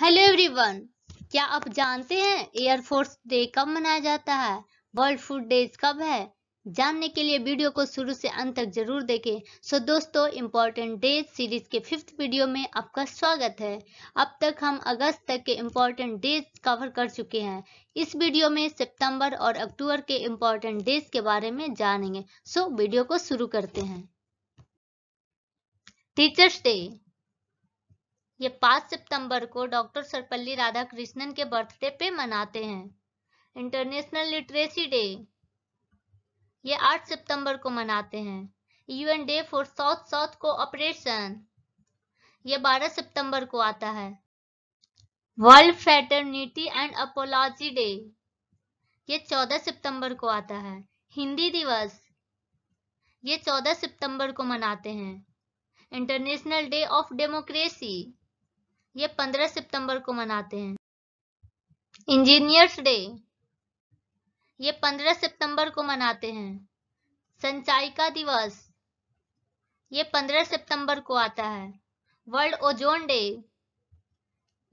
hello everyone क्या आप जानते हैं एयरफोर्स डे कब मनाया जाता है वर्ल्ड फूड डे कब है जानने के लिए वीडियो को शुरू से अंत तक जरूर देखें सो दोस्तों इम्पोर्टेंट डे सीरीज के फिफ्थ वीडियो में आपका स्वागत है अब तक हम अगस्त तक के इम्पोर्टेंट डेज कवर कर चुके हैं इस वीडियो में सितंबर और अक्टूबर के इम्पोर्टेंट डेज के बारे में जानेंगे सो वीडियो को शुरू करते हैं टीचर्स डे ये 5 सितंबर को डॉक्टर सर्वपल्ली राधाकृष्णन के बर्थडे पे मनाते हैं इंटरनेशनल लिटरेसी डे ये 8 सितंबर को मनाते हैं UN day for south south cooperation ये 12 सितंबर को आता है world fraternity and apology day ये 14 सितंबर को आता है हिंदी दिवस ये 14 सितंबर को मनाते हैं इंटरनेशनल डे ऑफ डेमोक्रेसी ये पंद्रह सितंबर को मनाते हैं इंजीनियर्स डे ये पंद्रह सितंबर को मनाते हैं संचायिका दिवस ये पंद्रह सितंबर को आता है वर्ल्ड ओजोन डे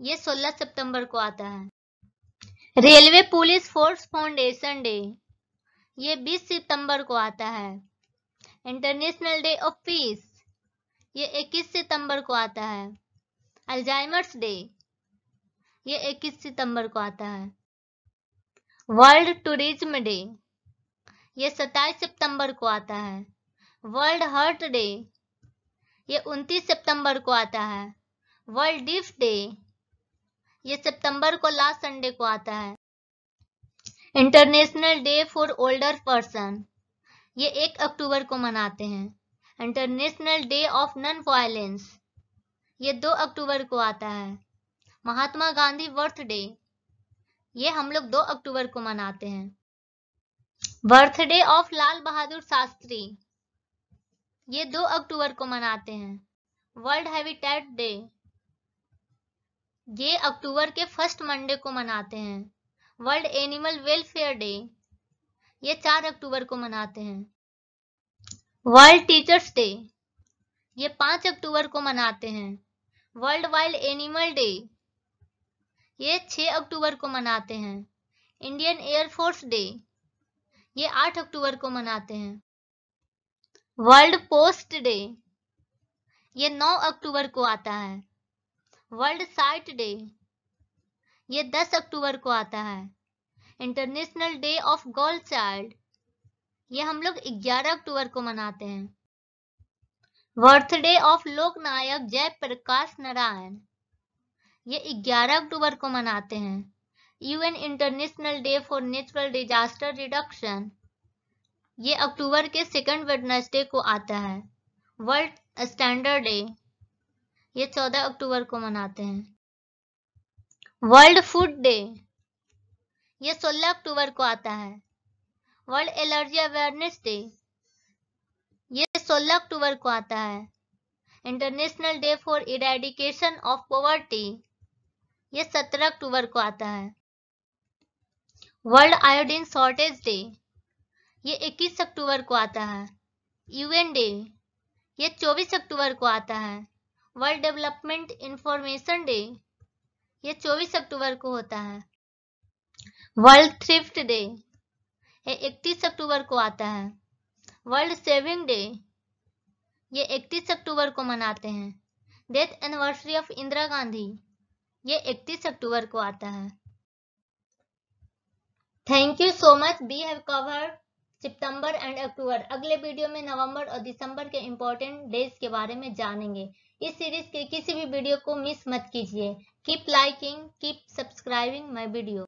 ये सोलह सितंबर को आता है railway police force foundation day ये बीस सितंबर को आता है इंटरनेशनल डे ऑफ पीस ये इक्कीस सितंबर को आता है अल्जाइमर्स डे ये 21 सितंबर को आता है वर्ल्ड टूरिज्म डे ये 27 सितंबर को आता है वर्ल्ड हर्ट डे ये 29 सितंबर को आता है वर्ल्ड डिफ डे ये सितंबर को लास्ट संडे को आता है international day for older person ये एक अक्टूबर को मनाते हैं international day of non violence ये दो अक्टूबर को आता है महात्मा गांधी बर्थ डे ये हम लोग दो अक्टूबर को मनाते हैं बर्थडे ऑफ लाल बहादुर शास्त्री ये दो अक्टूबर को मनाते हैं वर्ल्ड हैबिटेट डे ये अक्टूबर के फर्स्ट मंडे को मनाते हैं वर्ल्ड एनिमल वेलफेयर डे ये चार अक्टूबर को मनाते हैं वर्ल्ड टीचर्स डे ये पांच अक्टूबर को मनाते हैं वर्ल्ड वाइल्ड एनिमल डे ये 6 अक्टूबर को मनाते हैं इंडियन एयरफोर्स डे ये 8 अक्टूबर को मनाते हैं वर्ल्ड पोस्ट डे ये 9 अक्टूबर को आता है वर्ल्ड साइट डे ये 10 अक्टूबर को आता है international day of girl child ये हम लोग 11 अक्टूबर को मनाते हैं बर्थडे ऑफ लोक नायक जय प्रकाश नारायण ये 11 अक्टूबर को मनाते हैं UN international day for natural disaster reduction ये अक्टूबर के सेकंड वेडनेसडे को आता है वर्ल्ड स्टैंडर्ड डे ये 14 अक्टूबर को मनाते हैं वर्ल्ड फूड डे ये 16 अक्टूबर को आता है वर्ल्ड एलर्जी अवेयरनेस डे ये 16 अक्टूबर को आता है international day for eradication of poverty ये 17 अक्टूबर को आता है वर्ल्ड आयोडीन शॉर्टेज डे ये 21 अक्टूबर को आता है यूएन डे ये 24 अक्टूबर को आता है वर्ल्ड डेवलपमेंट इंफॉर्मेशन डे ये 24 अक्टूबर को होता है वर्ल्ड थ्रिफ्ट डे ये 31 अक्टूबर को आता है वर्ल्ड सेविंग डे ये 31 अक्टूबर को मनाते हैं death anniversary of Indira Gandhi ये 31 अक्टूबर को आता है thank you so much we have cover September and October अगले वीडियो में नवंबर और दिसंबर के इम्पोर्टेंट डेज के बारे में जानेंगे इस सीरीज के किसी भी वीडियो को मिस मत कीजिए keep liking keep subscribing my video